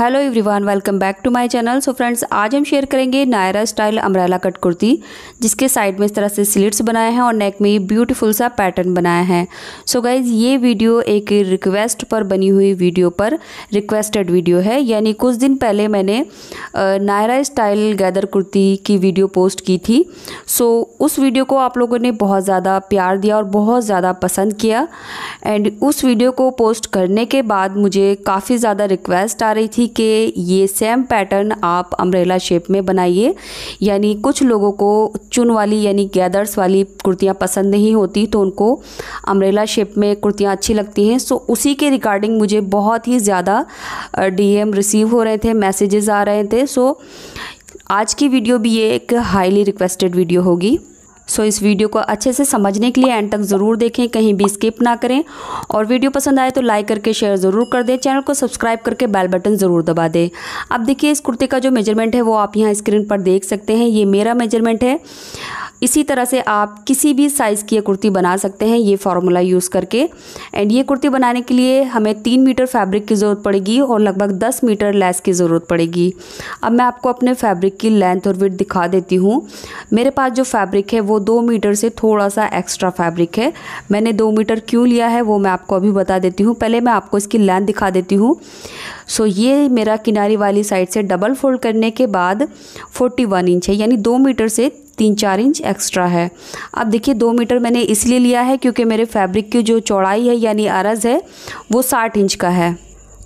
hello everyone welcome back to my channel so friends आज हम share करेंगे Naira style umbrella cut kurti जिसके side में इस तरह से स्लिट्स बनाए हैं और नेक में ब्यूटीफुल सा पैटर्न बनाया है सो so गाइज ये वीडियो एक रिक्वेस्ट पर बनी हुई वीडियो पर रिक्वेस्टेड वीडियो है यानी कुछ दिन पहले मैंने नायरा स्टाइल गैदर कुर्ती की वीडियो पोस्ट की थी सो so, उस वीडियो को आप लोगों ने बहुत ज़्यादा प्यार दिया और बहुत ज़्यादा पसंद किया एंड उस वीडियो को पोस्ट करने के बाद मुझे काफ़ी ज़्यादा रिक्वेस्ट आ रही थी के ये सेम पैटर्न आप अम्ब्रेला शेप में बनाइए यानी कुछ लोगों को चुन वाली यानी गैदर्स वाली कुर्तियाँ पसंद नहीं होती तो उनको अम्ब्रेला शेप में कुर्तियाँ अच्छी लगती हैं सो उसी के रिगार्डिंग मुझे बहुत ही ज़्यादा डीएम रिसीव हो रहे थे मैसेजेस आ रहे थे सो आज की वीडियो भी ये एक हाईली रिक्वेस्टेड वीडियो होगी सो इस वीडियो को अच्छे से समझने के लिए एंड तक ज़रूर देखें कहीं भी स्किप ना करें और वीडियो पसंद आए तो लाइक करके शेयर ज़रूर कर दें चैनल को सब्सक्राइब करके बेल बटन ज़रूर दबा दें अब देखिए इस कुर्ते का जो मेजरमेंट है वो आप यहाँ स्क्रीन पर देख सकते हैं ये मेरा मेजरमेंट है इसी तरह से आप किसी भी साइज़ की ये कुर्ती बना सकते हैं ये फार्मूला यूज़ करके एंड ये कुर्ती बनाने के लिए हमें तीन मीटर फैब्रिक की ज़रूरत पड़ेगी और लगभग दस मीटर लेस की ज़रूरत पड़ेगी अब मैं आपको अपने फैब्रिक की लेंथ और विथ दिखा देती हूँ मेरे पास जो फैब्रिक है वो दो मीटर से थोड़ा सा एक्स्ट्रा फैब्रिक है मैंने दो मीटर क्यों लिया है वो मैं आपको अभी बता देती हूँ पहले मैं आपको इसकी लेंथ दिखा देती हूँ सो ये मेरा किनारी वाली साइड से डबल फोल्ड करने के बाद 41 इंच है यानी दो मीटर से तीन चार इंच एक्स्ट्रा है अब देखिए दो मीटर मैंने इसलिए लिया है क्योंकि मेरे फैब्रिक की जो चौड़ाई है यानी अरज है वो साठ इंच का है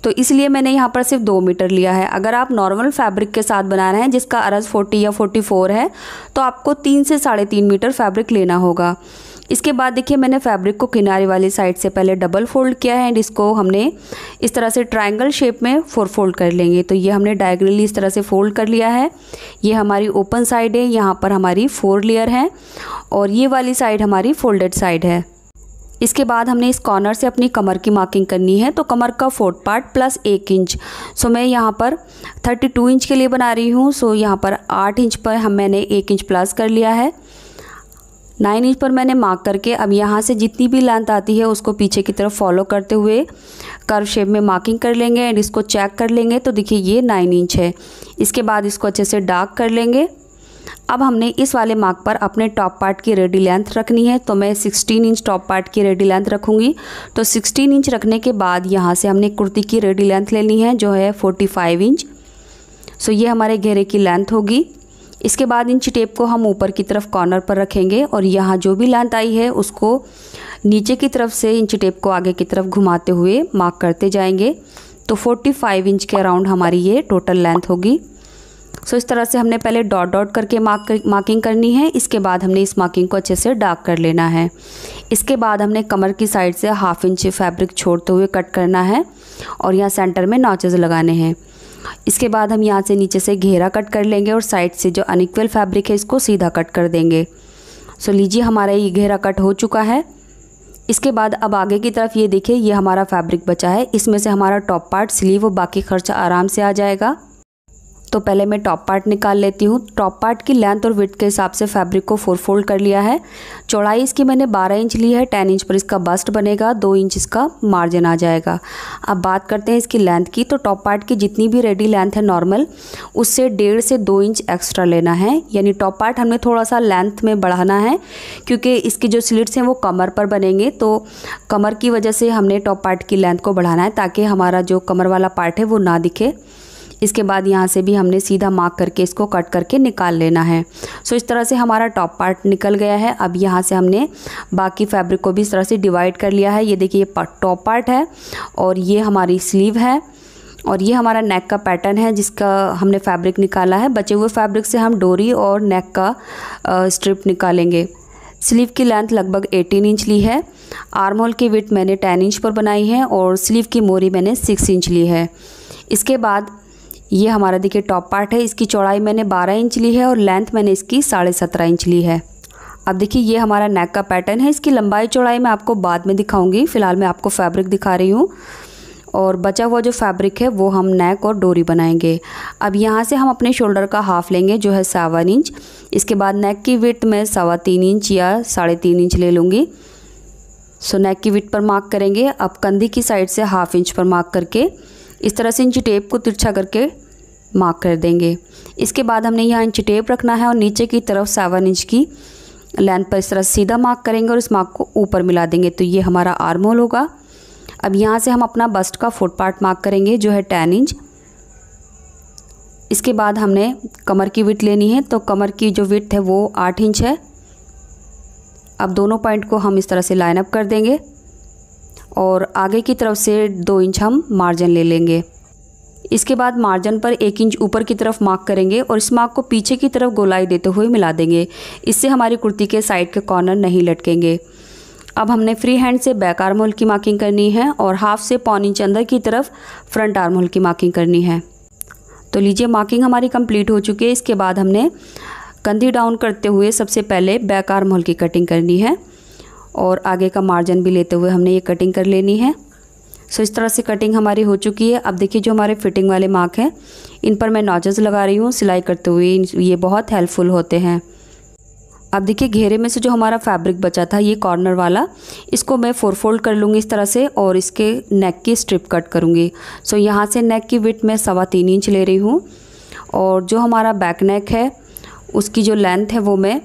तो इसलिए मैंने यहाँ पर सिर्फ दो मीटर लिया है अगर आप नॉर्मल फैब्रिक के साथ बना रहे हैं जिसका अरज 40 या 44 है तो आपको तीन से साढ़े तीन मीटर फैब्रिक लेना होगा इसके बाद देखिए मैंने फैब्रिक को किनारे वाली साइड से पहले डबल फोल्ड किया है एंड इसको हमने इस तरह से ट्रायंगल शेप में फोर फोल्ड कर लेंगे तो ये हमने डायगनली इस तरह से फोल्ड कर लिया है ये हमारी ओपन साइड है यहाँ पर हमारी फोर लेयर है और ये वाली साइड हमारी फोल्डेड साइड है इसके बाद हमने इस कॉर्नर से अपनी कमर की मार्किंग करनी है तो कमर का फोर्थ पार्ट प्लस एक इंच सो मैं यहाँ पर 32 इंच के लिए बना रही हूँ सो यहाँ पर 8 इंच पर हम मैंने एक इंच प्लस कर लिया है नाइन इंच पर मैंने मार्क करके अब यहाँ से जितनी भी लेंथ आती है उसको पीछे की तरफ फॉलो करते हुए कर्व शेप में मार्किंग कर लेंगे एंड इसको चेक कर लेंगे तो देखिए ये नाइन इंच है इसके बाद इसको अच्छे से डार्क कर लेंगे अब हमने इस वाले मार्क पर अपने टॉप पार्ट की रेडी लेंथ रखनी है तो मैं सिक्सटीन इंच टॉप पार्ट की रेडी लेंथ रखूँगी तो सिक्सटीन इंच रखने के बाद यहाँ से हमने कुर्ती की रेडी लेंथ लेनी है जो है फोर्टी इंच सो ये हमारे घेरे की लेंथ होगी इसके बाद इंच टेप को हम ऊपर की तरफ कॉर्नर पर रखेंगे और यहाँ जो भी लेंथ आई है उसको नीचे की तरफ से इंच टेप को आगे की तरफ घुमाते हुए मार्क करते जाएंगे तो 45 इंच के अराउंड हमारी ये टोटल लेंथ होगी सो इस तरह से हमने पहले डॉट डॉट करके मार्क कर, मार्किंग करनी है इसके बाद हमने इस मार्किंग को अच्छे से डार्क कर लेना है इसके बाद हमने कमर की साइड से हाफ इंच फैब्रिक छोड़ते हुए कट करना है और यहाँ सेंटर में नॉचेज़ लगाने हैं इसके बाद हम यहाँ से नीचे से घेरा कट कर लेंगे और साइड से जो अनिक्वल फैब्रिक है इसको सीधा कट कर देंगे सो लीजिए हमारा ये घेरा कट हो चुका है इसके बाद अब आगे की तरफ ये देखिए ये हमारा फैब्रिक बचा है इसमें से हमारा टॉप पार्ट स्लीव और बाकी खर्चा आराम से आ जाएगा तो पहले मैं टॉप पार्ट निकाल लेती हूँ टॉप पार्ट की लेंथ और विथ के हिसाब से फैब्रिक को फोर फोल्ड कर लिया है चौड़ाई इसकी मैंने 12 इंच ली है 10 इंच पर इसका बस्ट बनेगा 2 इंच इसका मार्जिन आ जाएगा अब बात करते हैं इसकी लेंथ की तो टॉप पार्ट की जितनी भी रेडी लेंथ है नॉर्मल उससे डेढ़ से दो इंच एक्स्ट्रा लेना है यानी टॉप पार्ट हमने थोड़ा सा लेंथ में बढ़ाना है क्योंकि इसकी जो स्लिट्स हैं वो कमर पर बनेंगे तो कमर की वजह से हमने टॉप पार्ट की लेंथ को बढ़ाना है ताकि हमारा जो कमर वाला पार्ट है वो ना दिखे इसके बाद यहाँ से भी हमने सीधा मार्क करके इसको कट करके निकाल लेना है सो इस तरह से हमारा टॉप पार्ट निकल गया है अब यहाँ से हमने बाकी फैब्रिक को भी इस तरह से डिवाइड कर लिया है ये देखिए ये टॉप पार्ट है और ये हमारी स्लीव है और ये हमारा नेक का पैटर्न है जिसका हमने फैब्रिक निकाला है बचे हुए फैब्रिक से हम डोरी और नेक का स्ट्रिप निकालेंगे स्लीव की लेंथ लगभग 18 इंच ली है आर्म होल की विथ मैंने 10 इंच पर बनाई है और स्लीव की मोरी मैंने 6 इंच ली है इसके बाद ये हमारा देखिए टॉप पार्ट है इसकी चौड़ाई मैंने 12 इंच ली है और लेंथ मैंने इसकी साढ़े सत्रह इंच ली है अब देखिए ये हमारा नेक का पैटर्न है इसकी लंबाई चौड़ाई मैं आपको बाद में दिखाऊंगी फ़िलहाल मैं आपको फैब्रिक दिखा रही हूँ और बचा हुआ जो फैब्रिक है वो हम नेक और डोरी बनाएंगे अब यहाँ से हम अपने शोल्डर का हाफ लेंगे जो है सावन इंच इसके बाद नेक की विथ मैं सवा तीन इंच या साढ़े तीन इंच ले लूँगी सो नेक की विथ पर मार्क करेंगे अब कंधी की साइड से हाफ इंच पर मार्क करके इस तरह से इंची टेप को तिरछा करके मार्क कर देंगे इसके बाद हमने यहाँ इंची टेप रखना है और नीचे की तरफ सेवन इंच की लेंथ पर इस तरह सीधा मार्क करेंगे और इस मार्क को ऊपर मिला देंगे तो ये हमारा आर्म होल होगा अब यहाँ से हम अपना बस्ट का फुट पार्ट मार्क करेंगे जो है टेन इंच इसके बाद हमने कमर की विथ लेनी है तो कमर की जो विथ है वो आठ इंच है अब दोनों पॉइंट को हम इस तरह से लाइनअप कर देंगे और आगे की तरफ से दो इंच हम मार्जिन ले लेंगे इसके बाद मार्जिन पर एक इंच ऊपर की तरफ मार्क करेंगे और इस मार्क को पीछे की तरफ गोलाई देते हुए मिला देंगे इससे हमारी कुर्ती के साइड के कॉर्नर नहीं लटकेंगे अब हमने फ्री हैंड से बैक आर्म होल की मार्किंग करनी है और हाफ से पौन इंच अंदर की तरफ फ्रंट आर्म होल की मार्किंग करनी है तो लीजिए मार्किंग हमारी कंप्लीट हो चुकी है इसके बाद हमने कंधी डाउन करते हुए सबसे पहले बैक आर्म होल की कटिंग करनी है और आगे का मार्जिन भी लेते हुए हमने ये कटिंग कर लेनी है सो इस तरह से कटिंग हमारी हो चुकी है अब देखिए जो हमारे फिटिंग वाले मार्क हैं इन पर मैं नॉजेज लगा रही हूँ सिलाई करते हुए ये बहुत हेल्पफुल होते हैं अब देखिए घेरे में से जो हमारा फैब्रिक बचा था ये कॉर्नर वाला इसको मैं फोर फोल्ड कर लूँगी इस तरह से और इसके नेक की स्ट्रिप कट करूँगी सो यहाँ से नेक की विथ मैं सवा तीन इंच ले रही हूँ और जो हमारा बैक नेक है उसकी जो लेंथ है वो मैं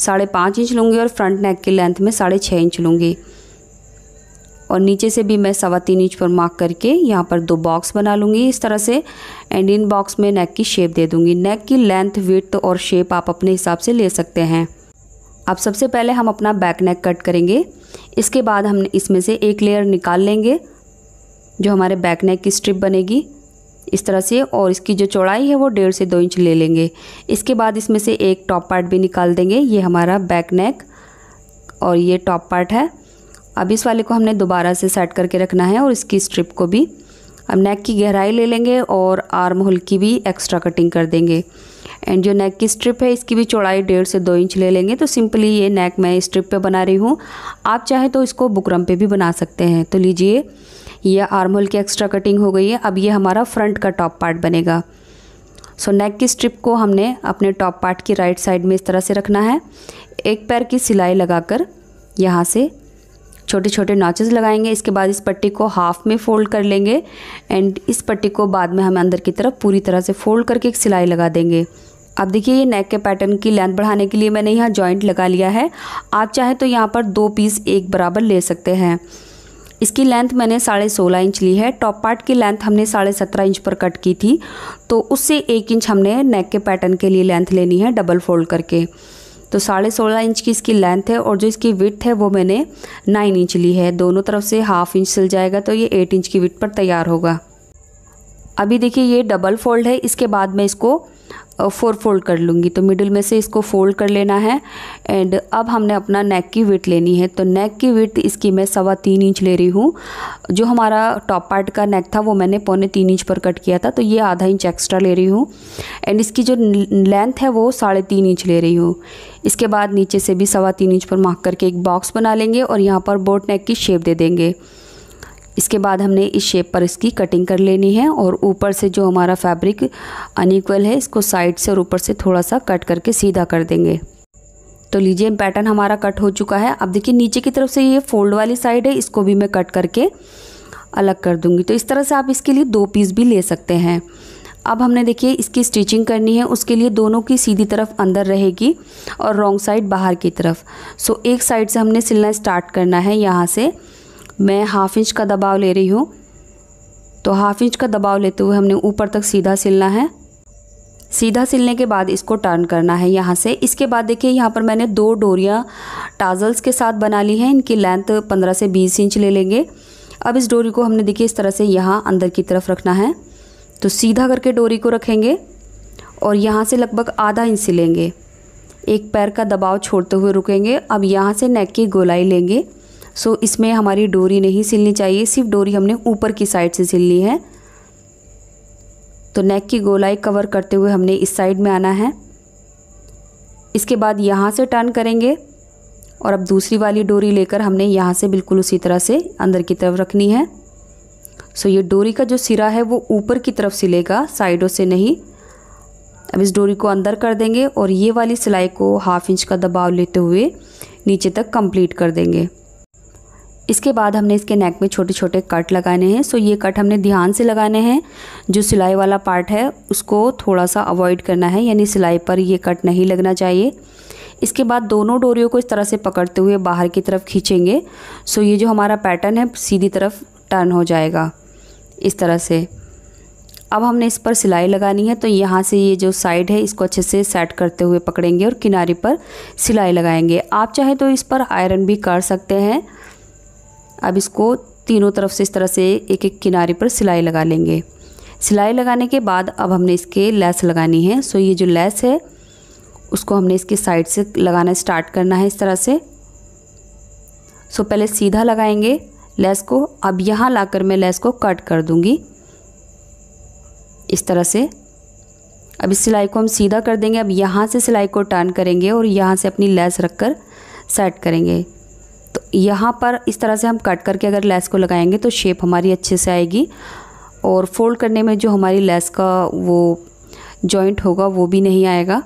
साढ़े पाँच इंच लूँगी और फ्रंट नेक की लेंथ में साढ़े छः इंच लूँगी और नीचे से भी मैं सवा तीन इंच पर मार्क करके यहाँ पर दो बॉक्स बना लूँगी इस तरह से एंड इन बॉक्स में नेक की शेप दे दूँगी नेक की लेंथ विथ और शेप आप अपने हिसाब से ले सकते हैं अब सबसे पहले हम अपना बैक नेक कट करेंगे इसके बाद हम इसमें से एक लेयर निकाल लेंगे जो हमारे बैक नेक की स्ट्रिप बनेगी इस तरह से और इसकी जो चौड़ाई है वो डेढ़ से दो इंच ले लेंगे इसके बाद इसमें से एक टॉप पार्ट भी निकाल देंगे ये हमारा बैक नेक और ये टॉप पार्ट है अब इस वाले को हमने दोबारा से सेट करके रखना है और इसकी स्ट्रिप को भी अब नेक की गहराई ले लेंगे और आर्म होल की भी एक्स्ट्रा कटिंग कर देंगे एंड जो नेक की स्ट्रिप है इसकी भी चौड़ाई डेढ़ से दो इंच ले लेंगे तो सिंपली ये नेक मैं स्ट्रिप पे बना रही हूँ आप चाहें तो इसको बुकरम पे भी बना सकते हैं तो लीजिए ये आर्म होल की एक्स्ट्रा कटिंग हो गई है अब ये हमारा फ्रंट का टॉप पार्ट बनेगा सो नेक की स्ट्रिप को हमने अपने टॉप पार्ट की राइट साइड में इस तरह से रखना है एक पैर की सिलाई लगाकर यहाँ से छोटे छोटे नॉचेस लगाएंगे इसके बाद इस पट्टी को हाफ में फोल्ड कर लेंगे एंड इस पट्टी को बाद में हम अंदर की तरफ पूरी तरह से फोल्ड करके एक सिलाई लगा देंगे अब देखिए ये नेक के पैटर्न की लेंथ बढ़ाने के लिए मैंने यहाँ जॉइंट लगा लिया है आप चाहे तो यहाँ पर दो पीस एक बराबर ले सकते हैं इसकी लेंथ मैंने साढ़े सोलह इंच ली है टॉप पार्ट की लेंथ हमने साढ़े सत्रह इंच पर कट की थी तो उससे एक इंच हमने नेक के पैटर्न के लिए लेंथ लेनी है डबल फोल्ड करके तो साढ़े सोलह इंच की इसकी लेंथ है और जो इसकी विथ है वो मैंने नाइन इंच ली है दोनों तरफ से हाफ इंच सिल जाएगा तो ये एट इंच की विथ पर तैयार होगा अभी देखिए ये डबल फोल्ड है इसके बाद मैं इसको फोर फोल्ड कर लूँगी तो मिडिल में से इसको फोल्ड कर लेना है एंड अब हमने अपना नेक की विथ लेनी है तो नेक की विथ इसकी मैं सवा तीन इंच ले रही हूँ जो हमारा टॉप पार्ट का नेक था वो मैंने पौने तीन इंच पर कट किया था तो ये आधा इंच एक्स्ट्रा ले रही हूँ एंड इसकी जो लेंथ है वो साढ़े तीन इंच ले रही हूँ इसके बाद नीचे से भी सवा तीन इंच पर मार्क करके एक बॉक्स बना लेंगे और यहाँ पर बोट नेक की शेप दे देंगे इसके बाद हमने इस शेप पर इसकी कटिंग कर लेनी है और ऊपर से जो हमारा फैब्रिक अनइक्वल है इसको साइड से और ऊपर से थोड़ा सा कट करके सीधा कर देंगे तो लीजिए पैटर्न हमारा कट हो चुका है अब देखिए नीचे की तरफ से ये फोल्ड वाली साइड है इसको भी मैं कट करके अलग कर दूंगी तो इस तरह से आप इसके लिए दो पीस भी ले सकते हैं अब हमने देखिए इसकी स्टिचिंग करनी है उसके लिए दोनों की सीधी तरफ अंदर रहेगी और रॉन्ग साइड बाहर की तरफ सो एक साइड से हमने सिलना स्टार्ट करना है यहाँ से मैं हाफ इंच का दबाव ले रही हूँ तो हाफ इंच का दबाव लेते हुए हमने ऊपर तक सीधा सिलना है सीधा सिलने के बाद इसको टर्न करना है यहाँ से इसके बाद देखिए यहाँ पर मैंने दो डोरियाँ टाजल्स के साथ बना ली हैं इनकी लेंथ 15 से 20 इंच ले लेंगे अब इस डोरी को हमने देखिए इस तरह से यहाँ अंदर की तरफ रखना है तो सीधा करके डोरी को रखेंगे और यहाँ से लगभग आधा इंच सिलेंगे एक पैर का दबाव छोड़ते हुए रुकेंगे अब यहाँ से नेक की गोलाई लेंगे सो इसमें हमारी डोरी नहीं सिलनी चाहिए सिर्फ डोरी हमने ऊपर की साइड से सिलनी है तो नेक की गोलाई कवर करते हुए हमने इस साइड में आना है इसके बाद यहाँ से टर्न करेंगे और अब दूसरी वाली डोरी लेकर हमने यहाँ से बिल्कुल उसी तरह से अंदर की तरफ रखनी है सो ये डोरी का जो सिरा है वो ऊपर की तरफ सिलेगा साइडों से नहीं अब इस डोरी को अंदर कर देंगे और ये वाली सिलाई को हाफ इंच का दबाव लेते हुए नीचे तक कंप्लीट कर देंगे इसके बाद हमने इसके नेक में छोटे छोटे कट लगाने हैं सो ये कट हमने ध्यान से लगाने हैं जो सिलाई वाला पार्ट है उसको थोड़ा सा अवॉइड करना है यानी सिलाई पर ये कट नहीं लगना चाहिए इसके बाद दोनों डोरियों को इस तरह से पकड़ते हुए बाहर की तरफ खींचेंगे सो ये जो हमारा पैटर्न है सीधी तरफ टर्न हो जाएगा इस तरह से अब हमने इस पर सिलाई लगानी है तो यहाँ से ये जो साइड है इसको अच्छे से सेट करते हुए पकड़ेंगे और किनारे पर सिलाई लगाएंगे आप चाहे तो इस पर आयरन भी कर सकते हैं अब इसको तीनों तरफ से इस तरह से एक एक किनारे पर सिलाई लगा लेंगे सिलाई लगाने के बाद अब हमने इसके लेस लगानी है सो ये जो लेस है उसको हमने इसके साइड से लगाना स्टार्ट करना है इस तरह से सो पहले सीधा लगाएंगे लेस को अब यहाँ लाकर मैं लेस को कट कर दूँगी इस तरह से अब इस सिलाई को हम सीधा कर देंगे अब यहाँ से सिलाई को टर्न करेंगे और यहाँ से अपनी लेस रख कर सेट करेंगे तो यहाँ पर इस तरह से हम कट करके अगर लेस को लगाएंगे तो शेप हमारी अच्छे से आएगी और फोल्ड करने में जो हमारी लेस का वो जॉइंट होगा वो भी नहीं आएगा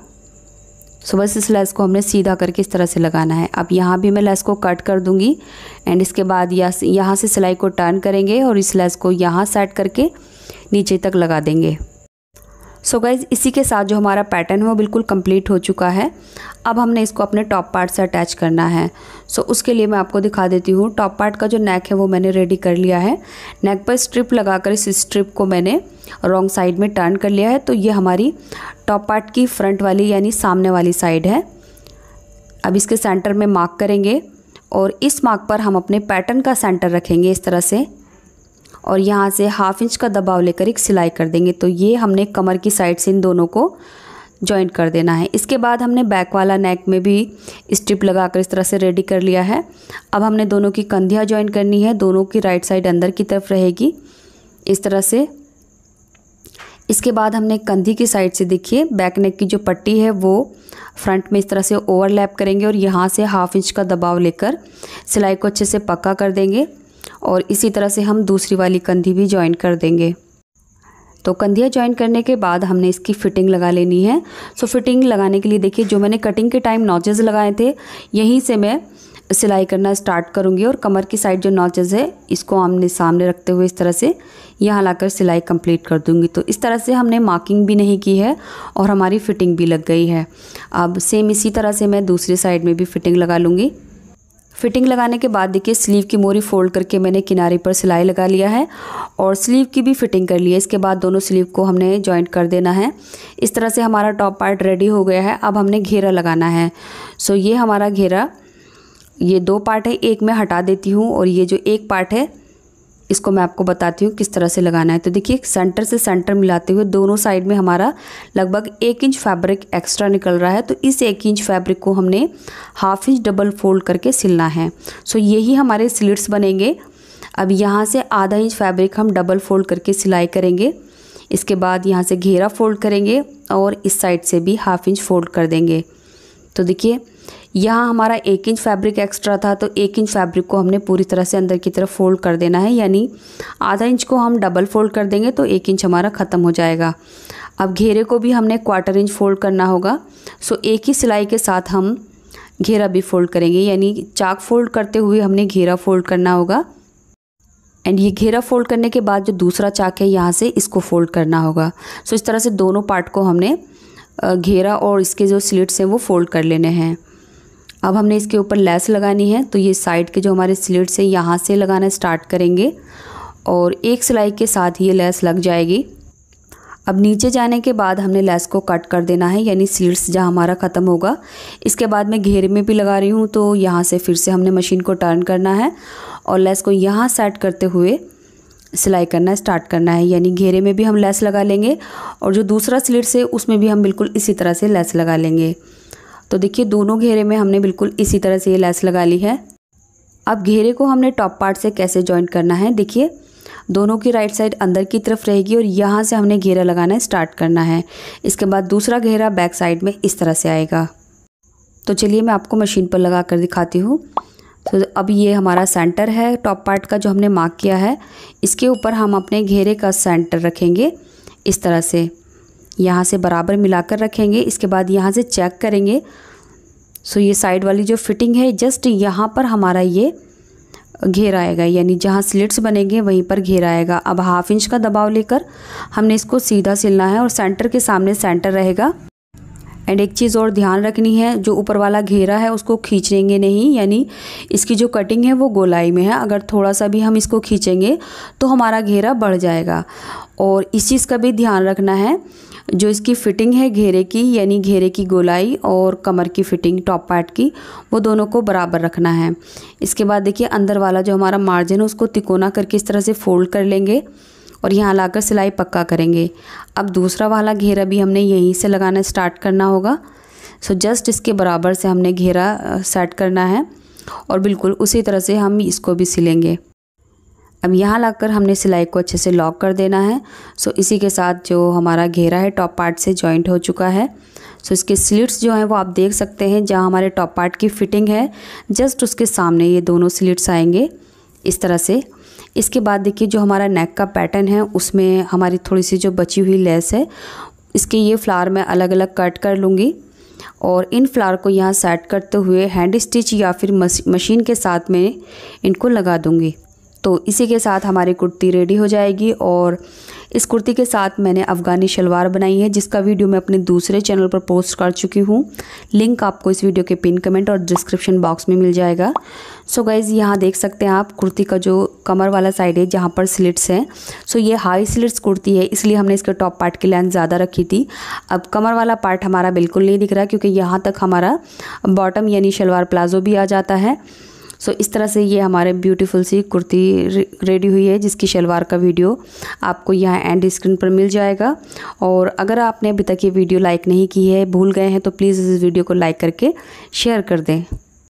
सो बस इस लेस को हमने सीधा करके इस तरह से लगाना है अब यहाँ भी मैं लेस को कट कर दूँगी एंड इसके बाद यहाँ से सिलाई को टर्न करेंगे और इस लेस को यहाँ सेट करके नीचे तक लगा देंगे सो so गाइज़ इसी के साथ जो हमारा पैटर्न है वो बिल्कुल कंप्लीट हो चुका है अब हमने इसको अपने टॉप पार्ट से अटैच करना है सो so उसके लिए मैं आपको दिखा देती हूँ टॉप पार्ट का जो नेक है वो मैंने रेडी कर लिया है नेक पर स्ट्रिप लगाकर इस स्ट्रिप को मैंने रॉन्ग साइड में टर्न कर लिया है तो ये हमारी टॉप पार्ट की फ्रंट वाली यानी सामने वाली साइड है अब इसके सेंटर में मार्क करेंगे और इस मार्क पर हम अपने पैटर्न का सेंटर रखेंगे इस तरह से और यहाँ से हाफ इंच का दबाव लेकर एक सिलाई कर देंगे तो ये हमने कमर की साइड से इन दोनों को जॉइंट कर देना है इसके बाद हमने बैक वाला नेक में भी स्ट्रिप लगाकर इस तरह से रेडी कर लिया है अब हमने दोनों की कंधियाँ जॉइन करनी है दोनों की राइट साइड अंदर की तरफ रहेगी इस तरह से इसके बाद हमने कंधी की साइड से देखिए बैक नेक की जो पट्टी है वो फ्रंट में इस तरह से ओवरलैप करेंगे और यहाँ से हाफ इंच का दबाव लेकर सिलाई को अच्छे से पक्का कर देंगे और इसी तरह से हम दूसरी वाली कंधी भी ज्वाइन कर देंगे तो कंधिया ज्वाइन करने के बाद हमने इसकी फिटिंग लगा लेनी है सो फिटिंग लगाने के लिए देखिए जो मैंने कटिंग के टाइम नॉचेज लगाए थे यहीं से मैं सिलाई करना स्टार्ट करूँगी और कमर की साइड जो नॉचेज है इसको हमने सामने रखते हुए इस तरह से यहाँ लाकर सिलाई कंप्लीट कर दूँगी तो इस तरह से हमने मार्किंग भी नहीं की है और हमारी फिटिंग भी लग गई है अब सेम इसी तरह से मैं दूसरी साइड में भी फिटिंग लगा लूँगी फिटिंग लगाने के बाद देखिए स्लीव की मोरी फोल्ड करके मैंने किनारे पर सिलाई लगा लिया है और स्लीव की भी फिटिंग कर ली है इसके बाद दोनों स्लीव को हमने जॉइंट कर देना है इस तरह से हमारा टॉप पार्ट रेडी हो गया है अब हमने घेरा लगाना है सो ये हमारा घेरा ये दो पार्ट है एक मैं हटा देती हूँ और ये जो एक पार्ट है इसको मैं आपको बताती हूँ किस तरह से लगाना है तो देखिए सेंटर से सेंटर मिलाते हुए दोनों साइड में हमारा लगभग एक इंच फैब्रिक एक्स्ट्रा निकल रहा है तो इस एक इंच फैब्रिक को हमने हाफ इंच डबल फोल्ड करके सिलना है सो यही हमारे स्लिट्स बनेंगे अब यहाँ से आधा इंच फैब्रिक हम डबल फोल्ड करके सिलाई करेंगे इसके बाद यहाँ से घेरा फोल्ड करेंगे और इस साइड से भी हाफ इंच फोल्ड कर देंगे तो देखिए यहाँ हमारा एक इंच फैब्रिक एक्स्ट्रा था तो एक इंच फैब्रिक को हमने पूरी तरह से अंदर की तरफ फोल्ड कर देना है यानी आधा इंच को हम डबल फोल्ड कर देंगे तो एक इंच हमारा ख़त्म हो जाएगा अब घेरे को भी हमने क्वार्टर इंच फोल्ड करना होगा सो एक ही सिलाई के साथ हम घेरा भी फोल्ड करेंगे यानी चाक फोल्ड करते हुए हमने घेरा फोल्ड करना होगा एंड ये घेरा फोल्ड करने के बाद जो दूसरा चाक है यहाँ से इसको फोल्ड करना होगा सो इस तरह से दोनों पार्ट को हमने घेरा और इसके जो स्लिट्स हैं वो फोल्ड कर लेने हैं अब हमने इसके ऊपर लेस लगानी है तो ये साइड के जो हमारे स्लिट्स हैं यहाँ से लगाना स्टार्ट करेंगे और एक सिलाई के साथ ये लेस लग जाएगी अब नीचे जाने के बाद हमने लेस को कट कर देना है यानी स्लिट्स जहाँ हमारा ख़त्म होगा इसके बाद मैं घेरे में भी लगा रही हूँ तो यहाँ से फिर से हमने मशीन को टर्न करना है और लेस को यहाँ सेट करते हुए सिलाई करना स्टार्ट करना है यानी घेरे में भी हम लेस लगा लेंगे और जो दूसरा स्लिट्स है उसमें भी हम बिल्कुल इसी तरह से लेस लगा लेंगे तो देखिए दोनों घेरे में हमने बिल्कुल इसी तरह से ये लेस लगा ली है अब घेरे को हमने टॉप पार्ट से कैसे जॉइंट करना है देखिए दोनों की राइट साइड अंदर की तरफ रहेगी और यहाँ से हमने घेरा लगाना स्टार्ट करना है इसके बाद दूसरा घेरा बैक साइड में इस तरह से आएगा तो चलिए मैं आपको मशीन पर लगा कर दिखाती हूँ तो अब ये हमारा सेंटर है टॉप पार्ट का जो हमने मार्क किया है इसके ऊपर हम अपने घेरे का सेंटर रखेंगे इस तरह से यहाँ से बराबर मिलाकर रखेंगे इसके बाद यहाँ से चेक करेंगे सो ये साइड वाली जो फिटिंग है जस्ट यहाँ पर हमारा ये घेरा आएगा यानी जहाँ स्लिट्स बनेंगे वहीं पर घेरा आएगा अब हाफ इंच का दबाव लेकर हमने इसको सीधा सिलना है और सेंटर के सामने सेंटर रहेगा एंड एक चीज़ और ध्यान रखनी है जो ऊपर वाला घेरा है उसको खींचेंगे नहीं यानी इसकी जो कटिंग है वो गोलाई में है अगर थोड़ा सा भी हम इसको खींचेंगे तो हमारा घेरा बढ़ जाएगा और इस चीज़ का भी ध्यान रखना है जो इसकी फ़िटिंग है घेरे की यानी घेरे की गोलाई और कमर की फ़िटिंग टॉप पार्ट की वो दोनों को बराबर रखना है इसके बाद देखिए अंदर वाला जो हमारा मार्जिन है उसको तिकोना करके इस तरह से फोल्ड कर लेंगे और यहाँ लाकर सिलाई पक्का करेंगे अब दूसरा वाला घेरा भी हमने यहीं से लगाना स्टार्ट करना होगा सो जस्ट इसके बराबर से हमने घेरा सेट करना है और बिल्कुल उसी तरह से हम इसको भी सिलेंगे अब यहाँ लाकर हमने सिलाई को अच्छे से लॉक कर देना है सो इसी के साथ जो हमारा घेरा है टॉप पार्ट से जॉइंट हो चुका है सो इसके स्लिट्स जो हैं वो आप देख सकते हैं जहाँ हमारे टॉप पार्ट की फिटिंग है जस्ट उसके सामने ये दोनों स्लिट्स आएंगे इस तरह से इसके बाद देखिए जो हमारा नेक का पैटर्न है उसमें हमारी थोड़ी सी जो बची हुई लेस है इसके ये फ्लावर मैं अलग अलग कट कर लूँगी और इन फ्लावर को यहाँ सेट करते हुए हैंड स्टिच या फिर मशीन के साथ में इनको लगा दूँगी तो इसी के साथ हमारी कुर्ती रेडी हो जाएगी और इस कुर्ती के साथ मैंने अफ़गानी शलवार बनाई है जिसका वीडियो मैं अपने दूसरे चैनल पर पोस्ट कर चुकी हूँ लिंक आपको इस वीडियो के पिन कमेंट और डिस्क्रिप्शन बॉक्स में मिल जाएगा सो गाइज़ यहाँ देख सकते हैं आप कुर्ती का जो कमर वाला साइड है जहाँ पर स्लिट्स हैं सो ये हाई स्लिट्स कुर्ती है इसलिए हमने इसके टॉप पार्ट की लेंथ ज़्यादा रखी थी अब कमर वाला पार्ट हमारा बिल्कुल नहीं दिख रहा क्योंकि यहाँ तक हमारा बॉटम यानी शलवार प्लाजो भी आ जाता है सो इस तरह से ये हमारे ब्यूटीफुल सी कुर्ती रेडी हुई है जिसकी शलवार का वीडियो आपको यहाँ एंड स्क्रीन पर मिल जाएगा और अगर आपने अभी तक ये वीडियो लाइक नहीं की है भूल गए हैं तो प्लीज़ इस वीडियो को लाइक करके शेयर कर दें